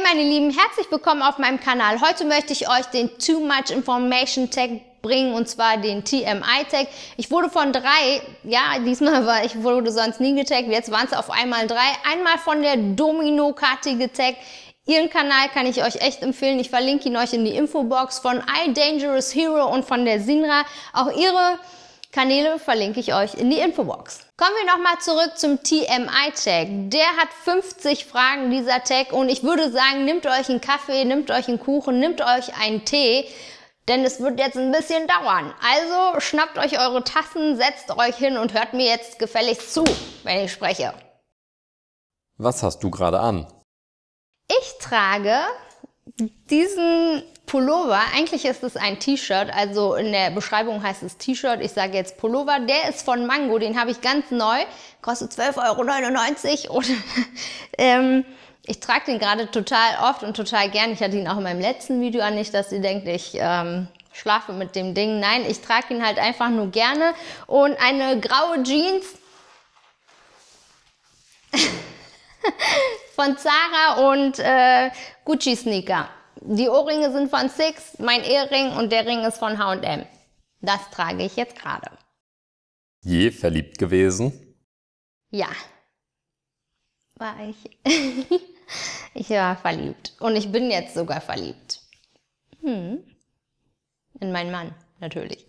Hey meine Lieben, herzlich willkommen auf meinem Kanal. Heute möchte ich euch den Too Much Information Tag bringen und zwar den TMI Tag. Ich wurde von drei, ja diesmal war ich wurde sonst nie getaggt, jetzt waren es auf einmal drei. Einmal von der Domino Karte getaggt. Ihren Kanal kann ich euch echt empfehlen. Ich verlinke ihn euch in die Infobox von I Dangerous Hero und von der Sinra. Auch ihre Kanäle verlinke ich euch in die Infobox. Kommen wir nochmal zurück zum tmi tag Der hat 50 Fragen, dieser Tag. Und ich würde sagen, nehmt euch einen Kaffee, nehmt euch einen Kuchen, nehmt euch einen Tee. Denn es wird jetzt ein bisschen dauern. Also schnappt euch eure Tassen, setzt euch hin und hört mir jetzt gefälligst zu, wenn ich spreche. Was hast du gerade an? Ich trage diesen Pullover, eigentlich ist es ein T-Shirt, also in der Beschreibung heißt es T-Shirt, ich sage jetzt Pullover, der ist von Mango, den habe ich ganz neu, kostet 12,99 Euro und ähm, ich trage den gerade total oft und total gern. Ich hatte ihn auch in meinem letzten Video an, nicht, dass ihr denkt, ich ähm, schlafe mit dem Ding. Nein, ich trage ihn halt einfach nur gerne und eine graue Jeans von Zara und äh, Gucci Sneaker. Die Ohrringe sind von Six, mein Ehering und der Ring ist von H&M. Das trage ich jetzt gerade. Je verliebt gewesen? Ja. War ich. ich war verliebt. Und ich bin jetzt sogar verliebt. Hm. In meinen Mann, natürlich.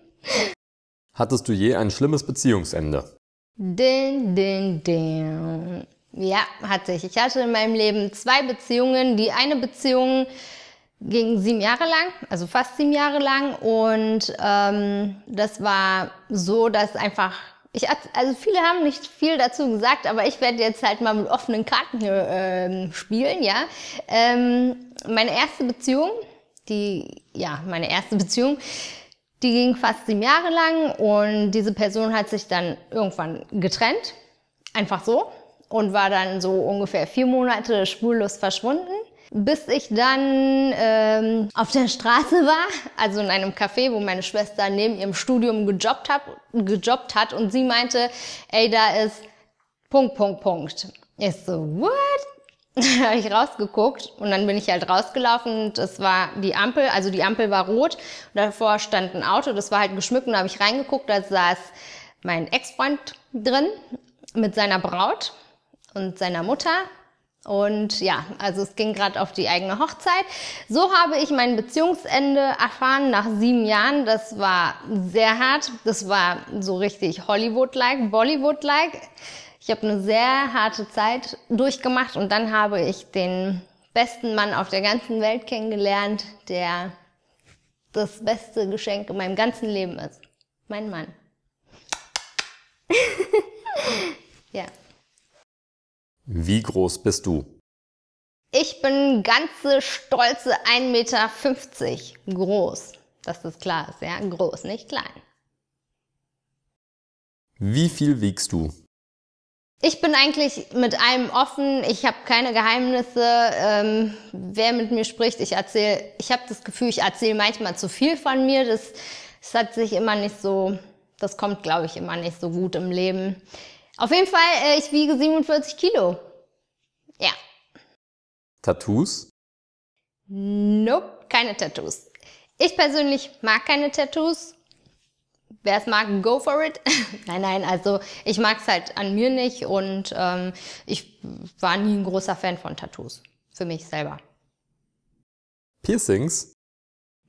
Hattest du je ein schlimmes Beziehungsende? Din, din, din. Ja, hatte ich. Ich hatte in meinem Leben zwei Beziehungen. Die eine Beziehung ging sieben Jahre lang, also fast sieben Jahre lang. Und ähm, das war so, dass einfach ich, also viele haben nicht viel dazu gesagt, aber ich werde jetzt halt mal mit offenen Karten hier äh, spielen, ja. Ähm, meine erste Beziehung, die, ja, meine erste Beziehung, die ging fast sieben Jahre lang und diese Person hat sich dann irgendwann getrennt. Einfach so und war dann so ungefähr vier Monate spurlos verschwunden, bis ich dann ähm, auf der Straße war, also in einem Café, wo meine Schwester neben ihrem Studium gejobbt, hab, gejobbt hat und sie meinte, ey, da ist Punkt, Punkt, Punkt. Ich so, what? da habe ich rausgeguckt und dann bin ich halt rausgelaufen. Das war die Ampel, also die Ampel war rot und davor stand ein Auto, das war halt geschmückt und da habe ich reingeguckt, da saß mein Ex-Freund drin mit seiner Braut und seiner Mutter. Und ja, also es ging gerade auf die eigene Hochzeit. So habe ich mein Beziehungsende erfahren nach sieben Jahren. Das war sehr hart. Das war so richtig Hollywood-like, Bollywood-like. Ich habe eine sehr harte Zeit durchgemacht und dann habe ich den besten Mann auf der ganzen Welt kennengelernt, der das beste Geschenk in meinem ganzen Leben ist. Mein Mann. ja. Wie groß bist du? Ich bin ganze stolze 1,50 Meter groß. Dass das klar ist, ja? Groß, nicht klein. Wie viel wiegst du? Ich bin eigentlich mit allem offen, ich habe keine Geheimnisse. Ähm, wer mit mir spricht, ich erzähle, ich habe das Gefühl, ich erzähle manchmal zu viel von mir. Das, das hat sich immer nicht so, das kommt, glaube ich, immer nicht so gut im Leben. Auf jeden Fall, äh, ich wiege 47 Kilo. Ja. Tattoos? Nope, keine Tattoos. Ich persönlich mag keine Tattoos. Wer es mag, go for it. nein, nein, also ich mag es halt an mir nicht und ähm, ich war nie ein großer Fan von Tattoos. Für mich selber. Piercings?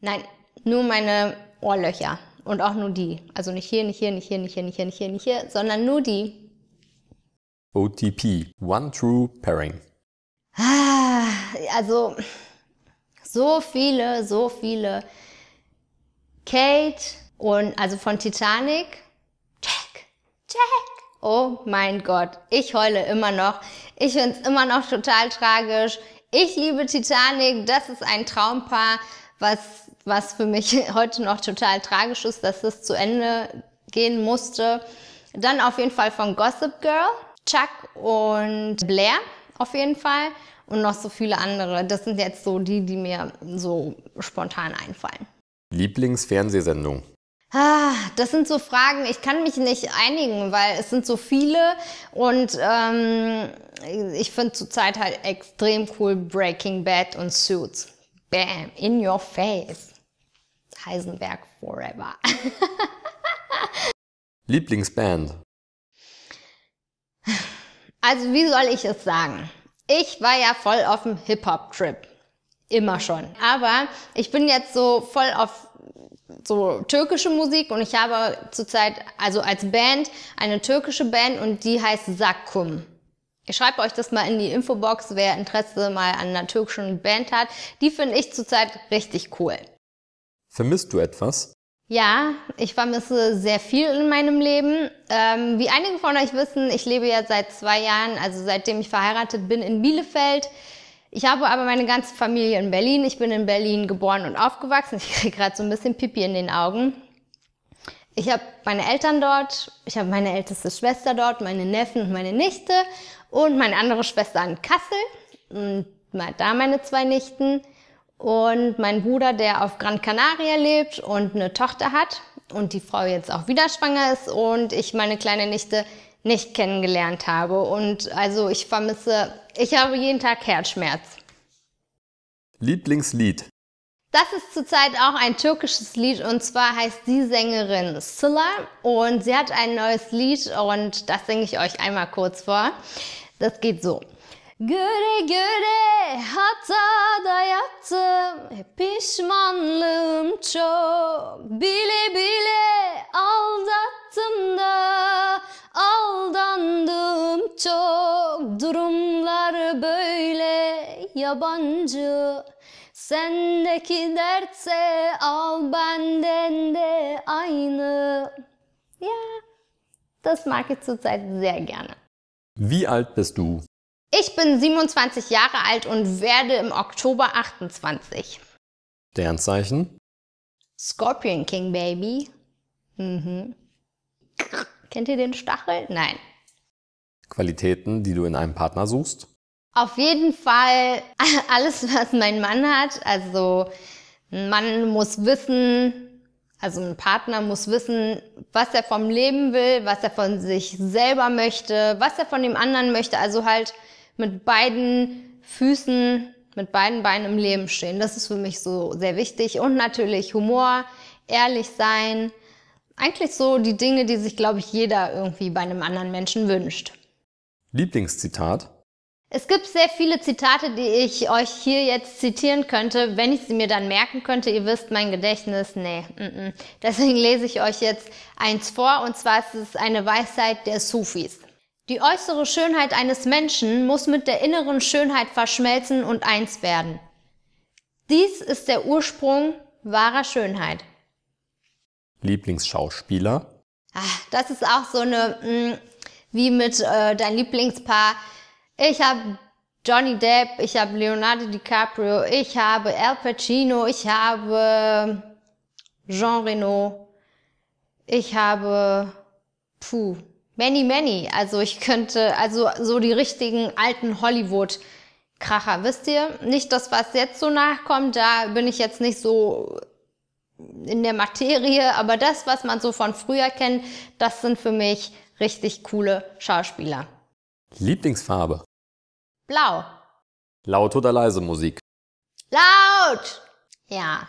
Nein, nur meine Ohrlöcher und auch nur die. Also nicht hier, nicht hier, nicht hier, nicht hier, nicht hier, nicht hier, nicht hier, sondern nur die. OTP, One True Pairing? Ah, also so viele, so viele. Kate und also von Titanic. Jack, Jack. Oh mein Gott, ich heule immer noch. Ich finde es immer noch total tragisch. Ich liebe Titanic. Das ist ein Traumpaar, was, was für mich heute noch total tragisch ist, dass es zu Ende gehen musste. Dann auf jeden Fall von Gossip Girl. Chuck und Blair auf jeden Fall und noch so viele andere. Das sind jetzt so die, die mir so spontan einfallen. Lieblingsfernsehsendung? Ah, das sind so Fragen, ich kann mich nicht einigen, weil es sind so viele und ähm, ich finde zurzeit halt extrem cool Breaking Bad und Suits. Bam, in your face. Heisenberg forever. Lieblingsband? Also wie soll ich es sagen? Ich war ja voll auf dem Hip-Hop-Trip. Immer schon. Aber ich bin jetzt so voll auf so türkische Musik und ich habe zurzeit, also als Band, eine türkische Band und die heißt Sakkum. Ich schreibe euch das mal in die Infobox, wer Interesse mal an einer türkischen Band hat. Die finde ich zurzeit richtig cool. Vermisst du etwas? Ja, ich vermisse sehr viel in meinem Leben. Ähm, wie einige von euch wissen, ich lebe ja seit zwei Jahren, also seitdem ich verheiratet bin, in Bielefeld. Ich habe aber meine ganze Familie in Berlin. Ich bin in Berlin geboren und aufgewachsen. Ich kriege gerade so ein bisschen Pipi in den Augen. Ich habe meine Eltern dort, ich habe meine älteste Schwester dort, meine Neffen und meine Nichte und meine andere Schwester in Kassel und da meine zwei Nichten. Und mein Bruder, der auf Gran Canaria lebt und eine Tochter hat und die Frau jetzt auch wieder schwanger ist und ich meine kleine Nichte nicht kennengelernt habe. Und also ich vermisse, ich habe jeden Tag Herzschmerz. Lieblingslied. Das ist zurzeit auch ein türkisches Lied und zwar heißt die Sängerin Silla und sie hat ein neues Lied und das singe ich euch einmal kurz vor. Das geht so. Göre göre hata da yaptım e, pişmanlığım çok Bile bile aldattım da aldandım çok Durumlar böyle yabancı Sendeki dertse al benden de aynı Ja, das mag ich zurzeit sehr gerne. Wie alt bist du? Ich bin 27 Jahre alt und werde im Oktober 28. Sternzeichen? Scorpion King, Baby. Mhm. Kennt ihr den Stachel? Nein. Qualitäten, die du in einem Partner suchst? Auf jeden Fall alles, was mein Mann hat. Also ein Mann muss wissen, also ein Partner muss wissen, was er vom Leben will, was er von sich selber möchte, was er von dem anderen möchte. Also halt mit beiden Füßen, mit beiden Beinen im Leben stehen. Das ist für mich so sehr wichtig. Und natürlich Humor, ehrlich sein. Eigentlich so die Dinge, die sich, glaube ich, jeder irgendwie bei einem anderen Menschen wünscht. Lieblingszitat? Es gibt sehr viele Zitate, die ich euch hier jetzt zitieren könnte, wenn ich sie mir dann merken könnte. Ihr wisst, mein Gedächtnis, nee. Mm -mm. Deswegen lese ich euch jetzt eins vor, und zwar ist es eine Weisheit der Sufis. Die äußere Schönheit eines Menschen muss mit der inneren Schönheit verschmelzen und eins werden. Dies ist der Ursprung wahrer Schönheit. Lieblingsschauspieler? Ach, das ist auch so eine, mh, mm, wie mit äh, dein Lieblingspaar. Ich habe Johnny Depp, ich habe Leonardo DiCaprio, ich habe Al Pacino, ich habe Jean Reno, ich habe, puh, Many, many. Also ich könnte, also so die richtigen alten Hollywood- Kracher, wisst ihr? Nicht das, was jetzt so nachkommt, da bin ich jetzt nicht so in der Materie, aber das, was man so von früher kennt, das sind für mich richtig coole Schauspieler. Lieblingsfarbe? Blau. Laut oder leise Musik? Laut! Ja,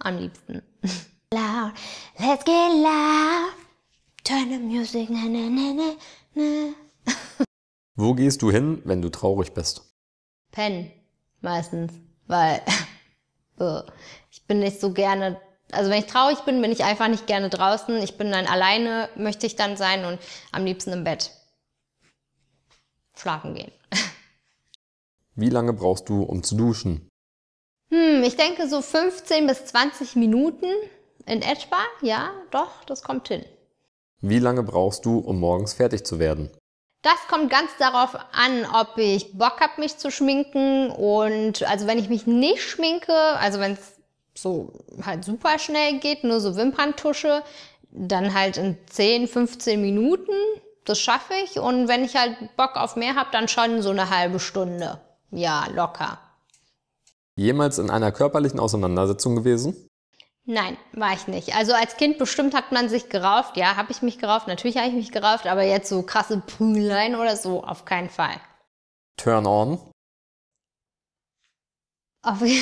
am liebsten. Laut, let's get loud. Turn the music, ne, ne, ne, ne, Wo gehst du hin, wenn du traurig bist? Pennen, meistens, weil ich bin nicht so gerne, also wenn ich traurig bin, bin ich einfach nicht gerne draußen. Ich bin dann alleine, möchte ich dann sein und am liebsten im Bett. Schlafen gehen. Wie lange brauchst du, um zu duschen? Hm, ich denke so 15 bis 20 Minuten in etwa. Ja, doch, das kommt hin. Wie lange brauchst du, um morgens fertig zu werden? Das kommt ganz darauf an, ob ich Bock habe, mich zu schminken. Und also wenn ich mich nicht schminke, also wenn es so halt super schnell geht, nur so Wimperntusche, dann halt in 10, 15 Minuten. Das schaffe ich. Und wenn ich halt Bock auf mehr habe, dann schon so eine halbe Stunde. Ja, locker. Jemals in einer körperlichen Auseinandersetzung gewesen? Nein, war ich nicht. Also als Kind bestimmt hat man sich gerauft. Ja, habe ich mich gerauft. Natürlich habe ich mich gerauft, aber jetzt so krasse Prügeleien oder so auf keinen Fall. Turn on. Auf, ja,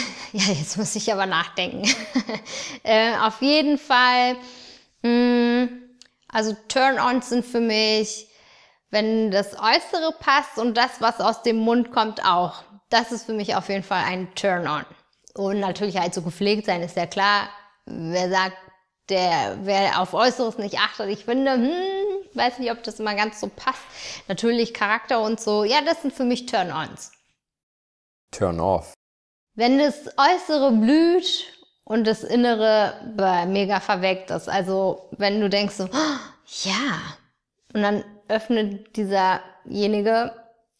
jetzt muss ich aber nachdenken. äh, auf jeden Fall. Mh, hm, also Turn-ons sind für mich, wenn das Äußere passt und das, was aus dem Mund kommt, auch. Das ist für mich auf jeden Fall ein Turn-on. Und natürlich halt so gepflegt sein, ist ja klar wer sagt, der, wer auf Äußeres nicht achtet, ich finde, hm, weiß nicht, ob das immer ganz so passt. Natürlich Charakter und so, ja, das sind für mich Turn-ons. Turn-off. Wenn das Äußere blüht und das Innere bah, mega verweckt ist, also wenn du denkst so, oh, ja, und dann öffnet dieserjenige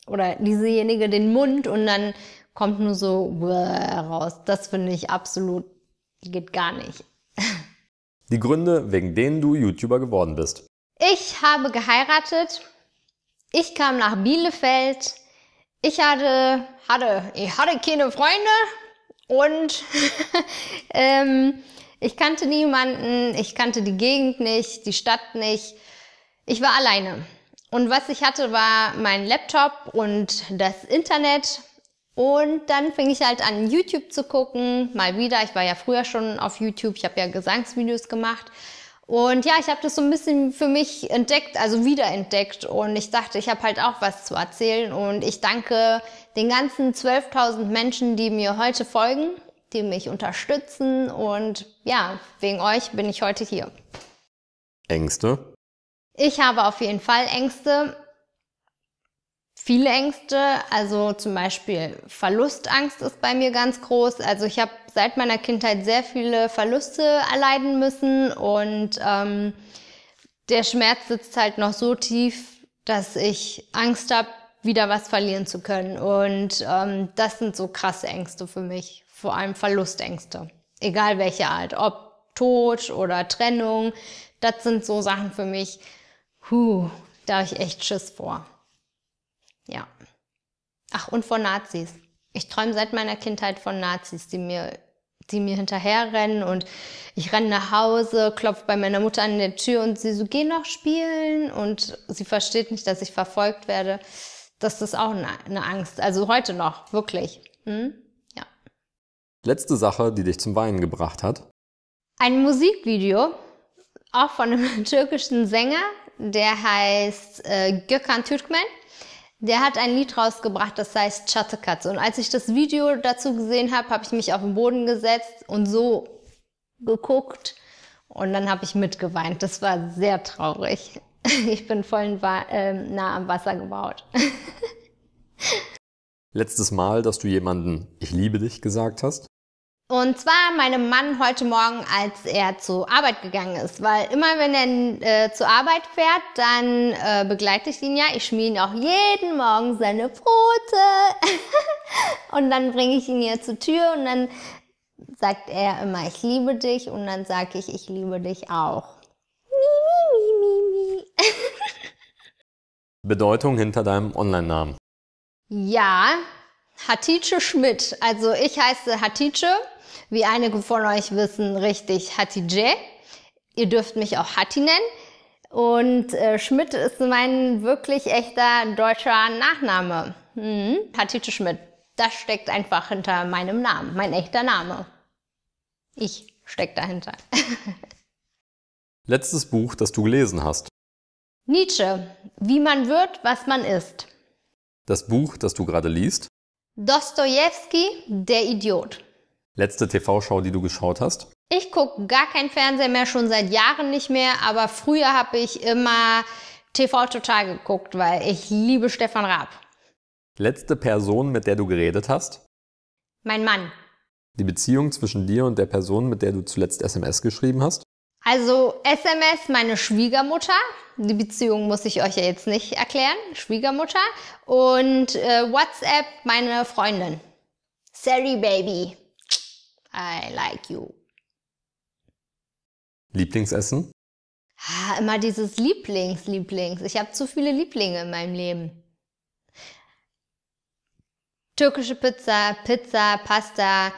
oder diesejenige den Mund und dann kommt nur so raus. Das finde ich absolut geht gar nicht. Die Gründe, wegen denen du YouTuber geworden bist. Ich habe geheiratet. Ich kam nach Bielefeld. Ich hatte, hatte, ich hatte keine Freunde und ähm, ich kannte niemanden, ich kannte die Gegend nicht, die Stadt nicht. Ich war alleine. Und was ich hatte, war mein Laptop und das Internet. Und dann fing ich halt an, YouTube zu gucken, mal wieder. Ich war ja früher schon auf YouTube, ich habe ja Gesangsvideos gemacht. Und ja, ich habe das so ein bisschen für mich entdeckt, also wiederentdeckt. Und ich dachte, ich habe halt auch was zu erzählen. Und ich danke den ganzen 12.000 Menschen, die mir heute folgen, die mich unterstützen. Und ja, wegen euch bin ich heute hier. Ängste? Ich habe auf jeden Fall Ängste viele Ängste. Also zum Beispiel Verlustangst ist bei mir ganz groß. Also ich habe seit meiner Kindheit sehr viele Verluste erleiden müssen und ähm, der Schmerz sitzt halt noch so tief, dass ich Angst habe, wieder was verlieren zu können. Und ähm, das sind so krasse Ängste für mich, vor allem Verlustängste. Egal welche Art, ob Tod oder Trennung, das sind so Sachen für mich. Huh, da habe ich echt Schiss vor. Ja. Ach, und von Nazis. Ich träume seit meiner Kindheit von Nazis, die mir, die mir hinterherrennen und ich renne nach Hause, klopfe bei meiner Mutter an der Tür und sie so, geh noch spielen und sie versteht nicht, dass ich verfolgt werde. Das ist auch eine Angst. Also heute noch, wirklich. Hm? Ja. Letzte Sache, die dich zum Weinen gebracht hat. Ein Musikvideo, auch von einem türkischen Sänger, der heißt äh, Gökhan Türkmen. Der hat ein Lied rausgebracht, das heißt Schattekatze. Und als ich das Video dazu gesehen habe, habe ich mich auf den Boden gesetzt und so geguckt. Und dann habe ich mitgeweint. Das war sehr traurig. Ich bin voll nah ähm, am Wasser gebaut. Letztes Mal, dass du jemanden Ich liebe dich gesagt hast, und zwar meinem Mann heute Morgen, als er zur Arbeit gegangen ist. Weil immer wenn er äh, zur Arbeit fährt, dann äh, begleite ich ihn ja. Ich schmier ihn auch jeden Morgen seine Brote. und dann bringe ich ihn hier zur Tür und dann sagt er immer, ich liebe dich. Und dann sage ich, ich liebe dich auch. Mimi, mi, mi, mi, mi. Bedeutung hinter deinem Online-Namen. Ja, Hatice Schmidt. Also ich heiße Hatice wie einige von euch wissen, richtig Hattie Hatice. Ihr dürft mich auch Hattie nennen. Und äh, Schmidt ist mein wirklich echter deutscher Nachname. Mhm. Hatice Schmidt. Das steckt einfach hinter meinem Namen, mein echter Name. Ich steck dahinter. Letztes Buch, das du gelesen hast. Nietzsche, wie man wird, was man ist. Das Buch, das du gerade liest. Dostoevsky, der Idiot letzte TV-Show, die du geschaut hast? Ich gucke gar kein Fernseher mehr, schon seit Jahren nicht mehr, aber früher habe ich immer TV Total geguckt, weil ich liebe Stefan Raab. Letzte Person, mit der du geredet hast? Mein Mann. Die Beziehung zwischen dir und der Person, mit der du zuletzt SMS geschrieben hast? Also SMS meine Schwiegermutter. Die Beziehung muss ich euch ja jetzt nicht erklären. Schwiegermutter. Und äh, WhatsApp meine Freundin. Sally Baby. I like you. Lieblingsessen? Ah, immer dieses Lieblings, Lieblings. Ich habe zu viele Lieblinge in meinem Leben. Türkische Pizza, Pizza, Pasta,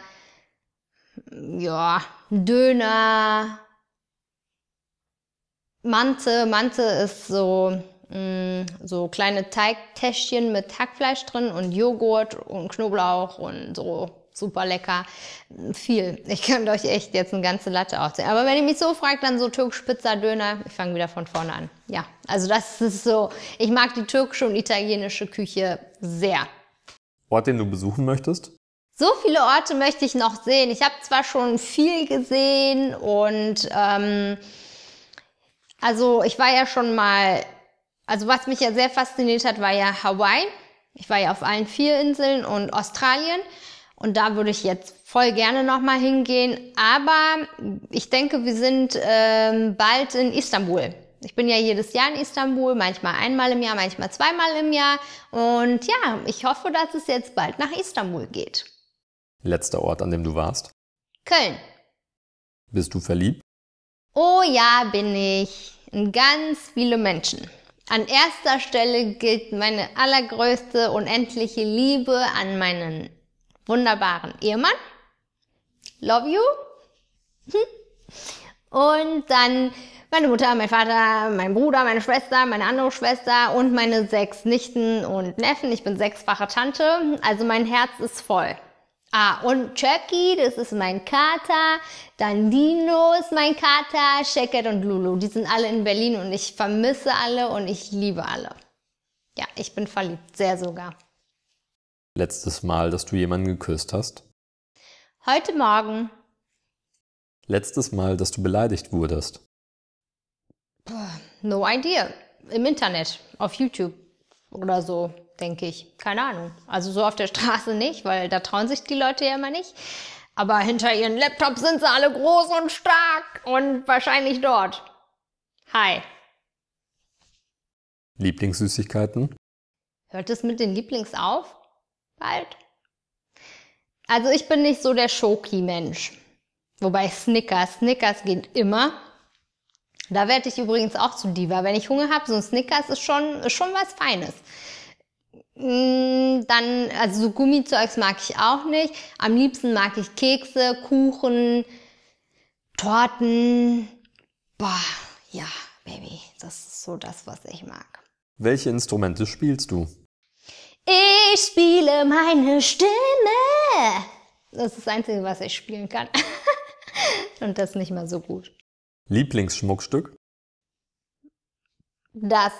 ja, Döner, Mante. Mante ist so Mm, so kleine Teigtäschchen mit Hackfleisch drin und Joghurt und Knoblauch und so super lecker. Viel. Ich könnte euch echt jetzt eine ganze Latte aufzählen. Aber wenn ihr mich so fragt, dann so türkisch spitzer Döner. Ich fange wieder von vorne an. Ja, also das ist so. Ich mag die türkische und italienische Küche sehr. Ort, den du besuchen möchtest? So viele Orte möchte ich noch sehen. Ich habe zwar schon viel gesehen und ähm, also ich war ja schon mal also was mich ja sehr fasziniert hat, war ja Hawaii. Ich war ja auf allen vier Inseln und Australien. Und da würde ich jetzt voll gerne nochmal hingehen. Aber ich denke, wir sind ähm, bald in Istanbul. Ich bin ja jedes Jahr in Istanbul, manchmal einmal im Jahr, manchmal zweimal im Jahr. Und ja, ich hoffe, dass es jetzt bald nach Istanbul geht. Letzter Ort, an dem du warst? Köln. Bist du verliebt? Oh ja, bin ich. In ganz viele Menschen. An erster Stelle gilt meine allergrößte unendliche Liebe an meinen wunderbaren Ehemann. Love you. Und dann meine Mutter, mein Vater, mein Bruder, meine Schwester, meine andere Schwester und meine sechs Nichten und Neffen. Ich bin sechsfache Tante. Also mein Herz ist voll. Ah, und Chucky, das ist mein Kater. Dann Dino ist mein Kater. Shaker und Lulu, die sind alle in Berlin und ich vermisse alle und ich liebe alle. Ja, ich bin verliebt, sehr sogar. Letztes Mal, dass du jemanden geküsst hast? Heute Morgen. Letztes Mal, dass du beleidigt wurdest? No idea. Im Internet, auf YouTube oder so denke ich. Keine Ahnung. Also so auf der Straße nicht, weil da trauen sich die Leute ja immer nicht. Aber hinter ihren Laptops sind sie alle groß und stark und wahrscheinlich dort. Hi. Lieblingssüßigkeiten? Hört es mit den Lieblings auf? Bald. Also ich bin nicht so der Schoki-Mensch. Wobei Snickers, Snickers geht immer. Da werde ich übrigens auch zu Diva. Wenn ich Hunger habe, so ein Snickers ist schon, ist schon was Feines. Mm, dann, also so Gummizeugs mag ich auch nicht. Am liebsten mag ich Kekse, Kuchen, Torten. Boah, ja, Baby, das ist so das, was ich mag. Welche Instrumente spielst du? Ich spiele meine Stimme. Das ist das Einzige, was ich spielen kann. Und das nicht mal so gut. Lieblingsschmuckstück? Das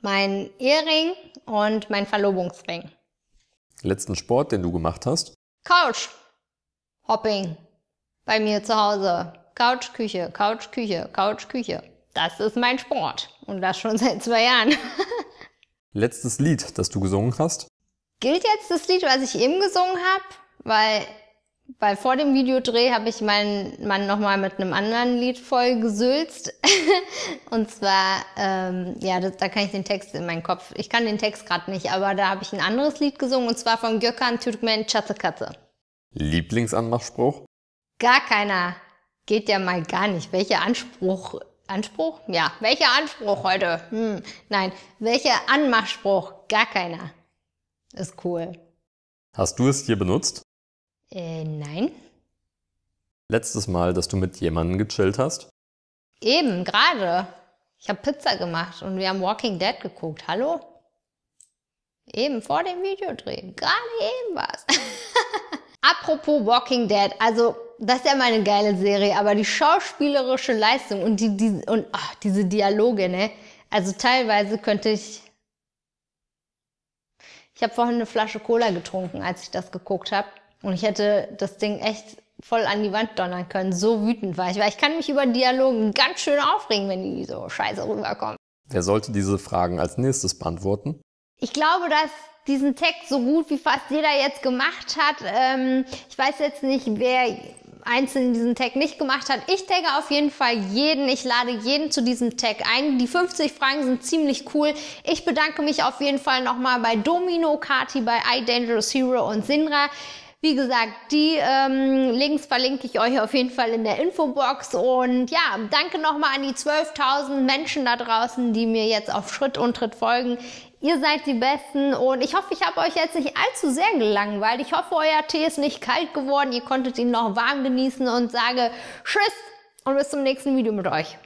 mein Ehering und mein Verlobungsring. Letzten Sport, den du gemacht hast? Couch. Hopping. Bei mir zu Hause. Couch, Küche, Couch, Küche, Couch, Küche. Das ist mein Sport. Und das schon seit zwei Jahren. Letztes Lied, das du gesungen hast? Gilt jetzt das Lied, was ich eben gesungen habe? Weil weil vor dem Videodreh habe ich meinen Mann nochmal mit einem anderen Lied voll gesülzt. und zwar, ähm, ja, das, da kann ich den Text in meinen Kopf, ich kann den Text gerade nicht, aber da habe ich ein anderes Lied gesungen und zwar von Gökhan Türkmen Katze. Lieblingsanmachspruch? Gar keiner. Geht ja mal gar nicht. Welcher Anspruch? Anspruch? Ja. Welcher Anspruch heute? Hm, nein. Welcher Anmachspruch? Gar keiner. Ist cool. Hast du es hier benutzt? Äh, nein. Letztes Mal, dass du mit jemandem gechillt hast? Eben, gerade. Ich habe Pizza gemacht und wir haben Walking Dead geguckt. Hallo? Eben vor dem Videodreh. Gerade eben war's. Apropos Walking Dead, also das ist ja mal eine geile Serie, aber die schauspielerische Leistung und, die, die, und ach, diese Dialoge, ne? Also teilweise könnte ich. Ich habe vorhin eine Flasche Cola getrunken, als ich das geguckt habe. Und ich hätte das Ding echt voll an die Wand donnern können. So wütend war ich. Weil ich kann mich über Dialogen ganz schön aufregen, wenn die so scheiße rüberkommen. Wer sollte diese Fragen als nächstes beantworten? Ich glaube, dass diesen Text so gut wie fast jeder jetzt gemacht hat. Ähm, ich weiß jetzt nicht, wer einzeln diesen Tag nicht gemacht hat. Ich tagge auf jeden Fall jeden. Ich lade jeden zu diesem Tag ein. Die 50 Fragen sind ziemlich cool. Ich bedanke mich auf jeden Fall nochmal bei Domino, Kati, bei iDangerous Hero und Sinra. Wie gesagt, die ähm, Links verlinke ich euch auf jeden Fall in der Infobox. Und ja, danke nochmal an die 12.000 Menschen da draußen, die mir jetzt auf Schritt und Tritt folgen. Ihr seid die Besten und ich hoffe, ich habe euch jetzt nicht allzu sehr gelangweilt. Ich hoffe, euer Tee ist nicht kalt geworden. Ihr konntet ihn noch warm genießen und sage Tschüss und bis zum nächsten Video mit euch.